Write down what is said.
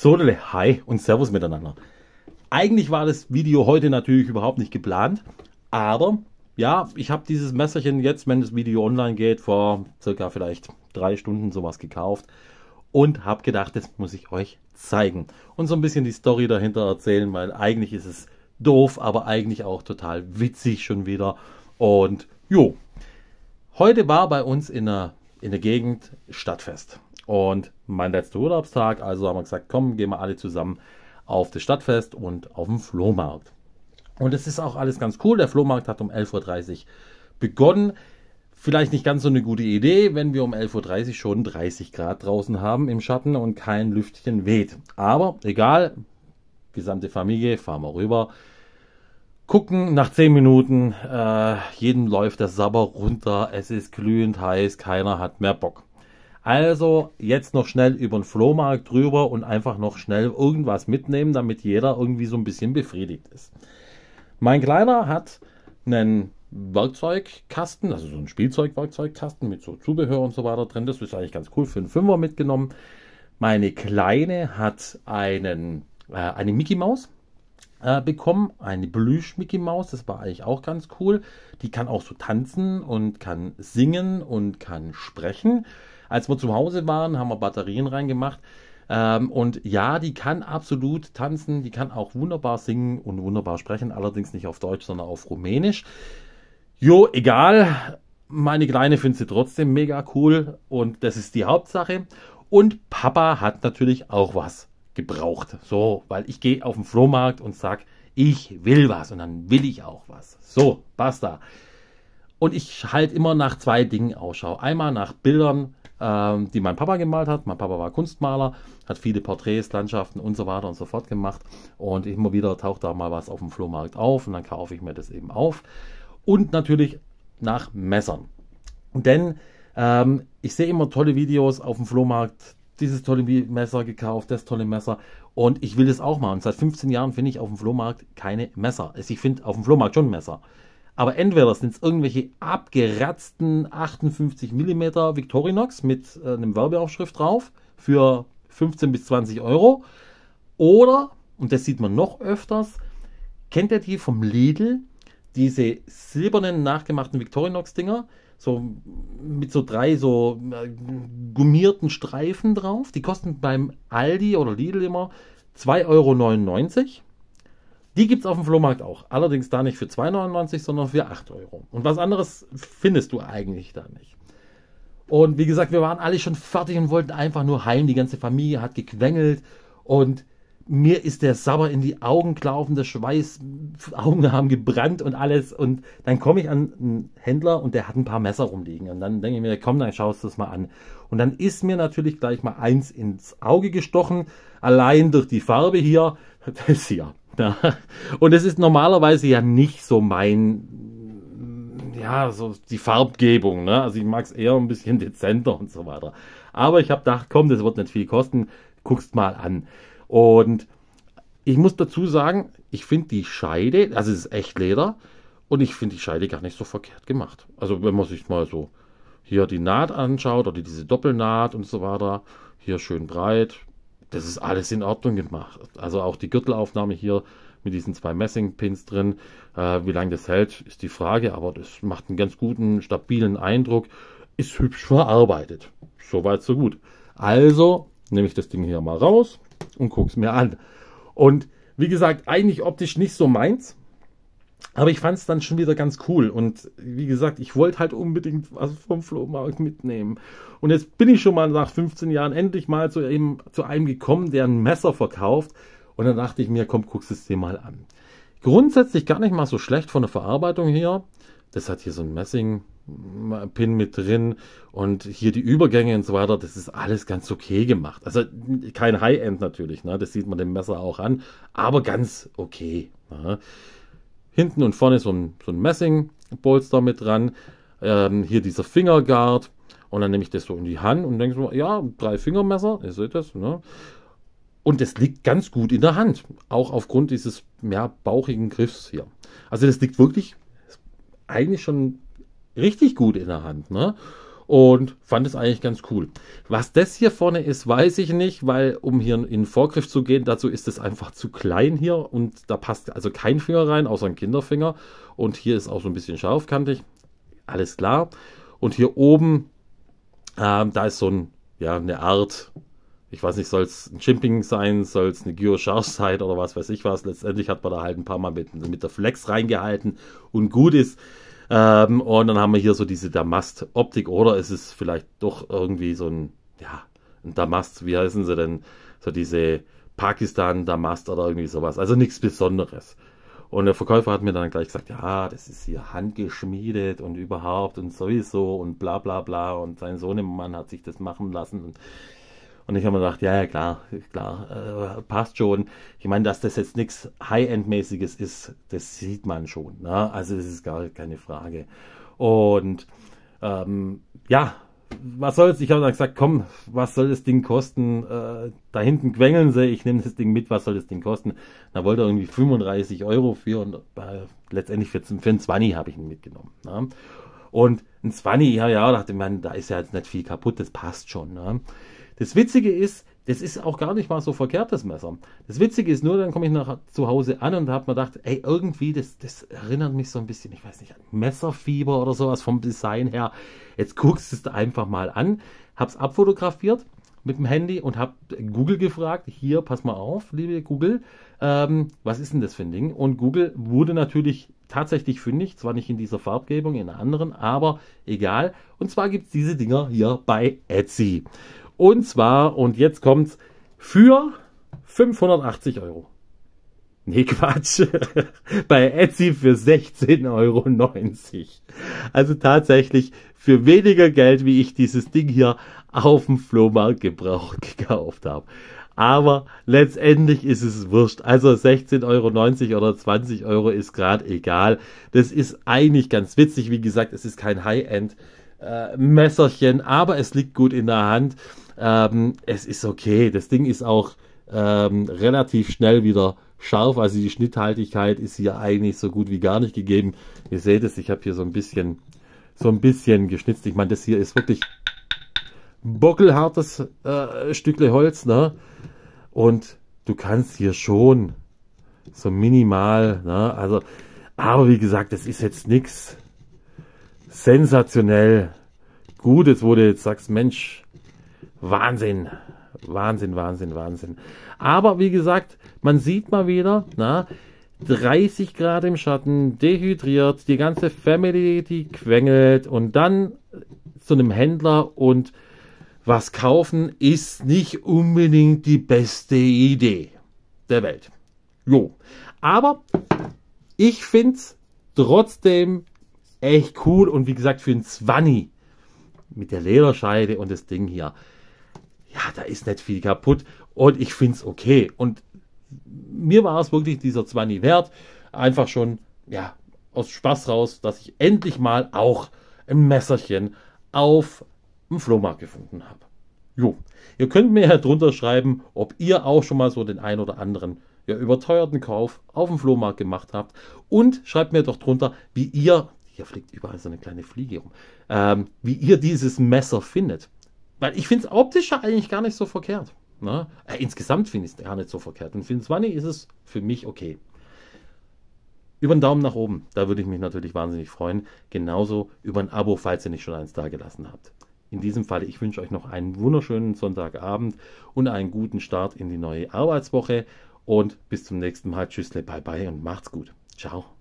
Sodele, hi und Servus miteinander. Eigentlich war das Video heute natürlich überhaupt nicht geplant, aber ja, ich habe dieses Messerchen jetzt, wenn das Video online geht, vor circa vielleicht drei Stunden sowas gekauft und habe gedacht, das muss ich euch zeigen und so ein bisschen die Story dahinter erzählen, weil eigentlich ist es doof, aber eigentlich auch total witzig schon wieder. Und jo, heute war bei uns in der, in der Gegend Stadtfest. Und mein letzter Urlaubstag, also haben wir gesagt, komm, gehen wir alle zusammen auf das Stadtfest und auf den Flohmarkt. Und es ist auch alles ganz cool. Der Flohmarkt hat um 11.30 Uhr begonnen. Vielleicht nicht ganz so eine gute Idee, wenn wir um 11.30 Uhr schon 30 Grad draußen haben im Schatten und kein Lüftchen weht. Aber egal, gesamte Familie, fahren wir rüber. Gucken, nach 10 Minuten, äh, jedem läuft der Sabber runter, es ist glühend heiß, keiner hat mehr Bock. Also jetzt noch schnell über den Flohmarkt drüber und einfach noch schnell irgendwas mitnehmen, damit jeder irgendwie so ein bisschen befriedigt ist. Mein Kleiner hat einen Werkzeugkasten, also so ein Spielzeugwerkzeugkasten mit so Zubehör und so weiter drin. Das ist eigentlich ganz cool für einen Fünfer mitgenommen. Meine Kleine hat einen, äh, eine Mickey Maus äh, bekommen, eine Blüsch mickey Maus. Das war eigentlich auch ganz cool. Die kann auch so tanzen und kann singen und kann sprechen. Als wir zu Hause waren, haben wir Batterien reingemacht. Ähm, und ja, die kann absolut tanzen, die kann auch wunderbar singen und wunderbar sprechen, allerdings nicht auf Deutsch, sondern auf Rumänisch. Jo, egal. Meine Kleine findet sie trotzdem mega cool und das ist die Hauptsache. Und Papa hat natürlich auch was gebraucht. So, weil ich gehe auf den Flohmarkt und sage, ich will was und dann will ich auch was. So, basta. Und ich halte immer nach zwei Dingen Ausschau. Einmal nach Bildern ähm, die mein Papa gemalt hat. Mein Papa war Kunstmaler, hat viele Porträts, Landschaften und so weiter und so fort gemacht. Und immer wieder taucht da mal was auf dem Flohmarkt auf und dann kaufe ich mir das eben auf. Und natürlich nach Messern. Denn ähm, ich sehe immer tolle Videos auf dem Flohmarkt, dieses tolle Messer gekauft, das tolle Messer. Und ich will das auch machen. Seit 15 Jahren finde ich auf dem Flohmarkt keine Messer. Also ich finde auf dem Flohmarkt schon Messer. Aber entweder sind es irgendwelche abgeratzten 58 mm Victorinox mit äh, einem Werbeaufschrift drauf für 15 bis 20 Euro. Oder, und das sieht man noch öfters, kennt ihr die vom Lidl? Diese silbernen nachgemachten Victorinox-Dinger, so mit so drei so äh, gummierten Streifen drauf. Die kosten beim Aldi oder Lidl immer 2,99 Euro. Die gibt es auf dem Flohmarkt auch. Allerdings da nicht für 2,99, sondern für 8 Euro. Und was anderes findest du eigentlich da nicht. Und wie gesagt, wir waren alle schon fertig und wollten einfach nur heim. Die ganze Familie hat gequengelt und mir ist der Sabber in die Augen gelaufen, der Schweiß, Augen haben gebrannt und alles. Und dann komme ich an einen Händler und der hat ein paar Messer rumliegen. Und dann denke ich mir, komm, dann schaust du es mal an. Und dann ist mir natürlich gleich mal eins ins Auge gestochen. Allein durch die Farbe hier, das hier. Ja. Und es ist normalerweise ja nicht so mein, ja, so die Farbgebung. Ne? Also ich mag es eher ein bisschen dezenter und so weiter. Aber ich habe gedacht, komm, das wird nicht viel kosten, guckst mal an. Und ich muss dazu sagen, ich finde die Scheide, also es ist echt Leder, und ich finde die Scheide gar nicht so verkehrt gemacht. Also wenn man sich mal so hier die Naht anschaut oder diese Doppelnaht und so weiter, hier schön breit, das ist alles in Ordnung gemacht. Also auch die Gürtelaufnahme hier mit diesen zwei Messingpins drin. Äh, wie lange das hält, ist die Frage, aber das macht einen ganz guten, stabilen Eindruck. Ist hübsch verarbeitet. Soweit, so gut. Also nehme ich das Ding hier mal raus und gucke es mir an. Und wie gesagt, eigentlich optisch nicht so meins aber ich fand es dann schon wieder ganz cool. Und wie gesagt, ich wollte halt unbedingt was vom Flohmarkt mitnehmen. Und jetzt bin ich schon mal nach 15 Jahren endlich mal zu, eben, zu einem gekommen, der ein Messer verkauft. Und dann dachte ich mir, komm, guckst es dir mal an. Grundsätzlich gar nicht mal so schlecht von der Verarbeitung her. Das hat hier so ein Messing-Pin äh, mit drin und hier die Übergänge und so weiter. Das ist alles ganz okay gemacht. Also kein High-End natürlich, ne? das sieht man dem Messer auch an, aber ganz okay. Ne? Hinten und vorne so ein, so ein Messingbolster mit dran. Ähm, hier dieser Fingerguard. Und dann nehme ich das so in die Hand und denke so, ja, drei Fingermesser, ihr seht das, ne? Und das liegt ganz gut in der Hand. Auch aufgrund dieses mehr bauchigen Griffs hier. Also das liegt wirklich eigentlich schon richtig gut in der Hand, ne? und fand es eigentlich ganz cool. Was das hier vorne ist, weiß ich nicht, weil um hier in den Vorgriff zu gehen, dazu ist es einfach zu klein hier und da passt also kein Finger rein, außer ein Kinderfinger. Und hier ist auch so ein bisschen scharfkantig. Alles klar. Und hier oben, äh, da ist so ein, ja, eine Art, ich weiß nicht, soll es ein Chimping sein, soll es eine Gyo-Charge sein oder was weiß ich was. Letztendlich hat man da halt ein paar Mal mit, mit der Flex reingehalten und gut ist. Ähm, und dann haben wir hier so diese Damast-Optik oder ist es vielleicht doch irgendwie so ein, ja, ein Damast, wie heißen sie denn? So diese Pakistan-Damast oder irgendwie sowas. Also nichts Besonderes. Und der Verkäufer hat mir dann gleich gesagt, ja, das ist hier handgeschmiedet und überhaupt und sowieso und bla bla bla. Und sein Sohnemann hat sich das machen lassen. Und und ich habe mir gedacht, ja, ja, klar, klar, äh, passt schon. Ich meine, dass das jetzt nichts High-End-mäßiges ist, das sieht man schon. Ne? Also das ist gar keine Frage. Und ähm, ja, was soll's? Ich habe dann gesagt, komm, was soll das Ding kosten? Äh, da hinten quengeln sie, ich nehme das Ding mit, was soll das Ding kosten? Da wollte er irgendwie 35 Euro für und äh, letztendlich für, für einen 20 habe ich ihn mitgenommen. Ne? Und ein 20, ja, ja, dachte man, da ist ja jetzt nicht viel kaputt, das passt schon. Ne? Das Witzige ist, das ist auch gar nicht mal so verkehrt, das Messer. Das Witzige ist nur, dann komme ich nach zu Hause an und habe mir gedacht, ey, irgendwie, das, das erinnert mich so ein bisschen, ich weiß nicht, an Messerfieber oder sowas vom Design her. Jetzt guckst du es einfach mal an, hab's abfotografiert mit dem Handy und habe Google gefragt, hier, pass mal auf, liebe Google, ähm, was ist denn das für ein Ding? Und Google wurde natürlich tatsächlich fündig, zwar nicht in dieser Farbgebung, in einer anderen, aber egal. Und zwar gibt es diese Dinger hier bei Etsy. Und zwar, und jetzt kommt's, für 580 Euro. Nee, Quatsch. Bei Etsy für 16,90 Euro. Also tatsächlich für weniger Geld, wie ich dieses Ding hier auf dem Flohmarkt gebraucht gekauft habe. Aber letztendlich ist es wurscht. Also 16,90 Euro oder 20 Euro ist gerade egal. Das ist eigentlich ganz witzig. Wie gesagt, es ist kein High-End-Messerchen, äh, aber es liegt gut in der Hand. Ähm, es ist okay. Das Ding ist auch ähm, relativ schnell wieder scharf. Also die Schnitthaltigkeit ist hier eigentlich so gut wie gar nicht gegeben. Ihr seht es, ich habe hier so ein bisschen so ein bisschen geschnitzt. Ich meine, das hier ist wirklich bockelhartes äh, Stückle Holz, ne? Und du kannst hier schon so minimal, ne? Also, aber wie gesagt, das ist jetzt nichts sensationell Gutes, wo du jetzt sagst, Mensch, Wahnsinn. Wahnsinn, Wahnsinn, Wahnsinn. Aber wie gesagt, man sieht mal wieder, na, 30 Grad im Schatten, dehydriert, die ganze Family, die quengelt und dann zu einem Händler und was kaufen ist nicht unbedingt die beste Idee der Welt. Jo. Aber ich finde es trotzdem echt cool und wie gesagt für einen Zwanni mit der Lederscheide und das Ding hier ja, da ist nicht viel kaputt und ich finde es okay. Und mir war es wirklich dieser 20 wert, einfach schon, ja, aus Spaß raus, dass ich endlich mal auch ein Messerchen auf dem Flohmarkt gefunden habe. Jo, ihr könnt mir ja drunter schreiben, ob ihr auch schon mal so den ein oder anderen ja, überteuerten Kauf auf dem Flohmarkt gemacht habt. Und schreibt mir doch drunter, wie ihr, hier fliegt überall so eine kleine Fliege rum, ähm, wie ihr dieses Messer findet weil ich finde es optisch eigentlich gar nicht so verkehrt. Ne? Äh, insgesamt finde ich es gar nicht so verkehrt. Und für den 20 ist es für mich okay. Über einen Daumen nach oben, da würde ich mich natürlich wahnsinnig freuen. Genauso über ein Abo, falls ihr nicht schon eins da gelassen habt. In diesem Fall, ich wünsche euch noch einen wunderschönen Sonntagabend und einen guten Start in die neue Arbeitswoche. Und bis zum nächsten Mal. Tschüssle, bye bye und macht's gut. Ciao.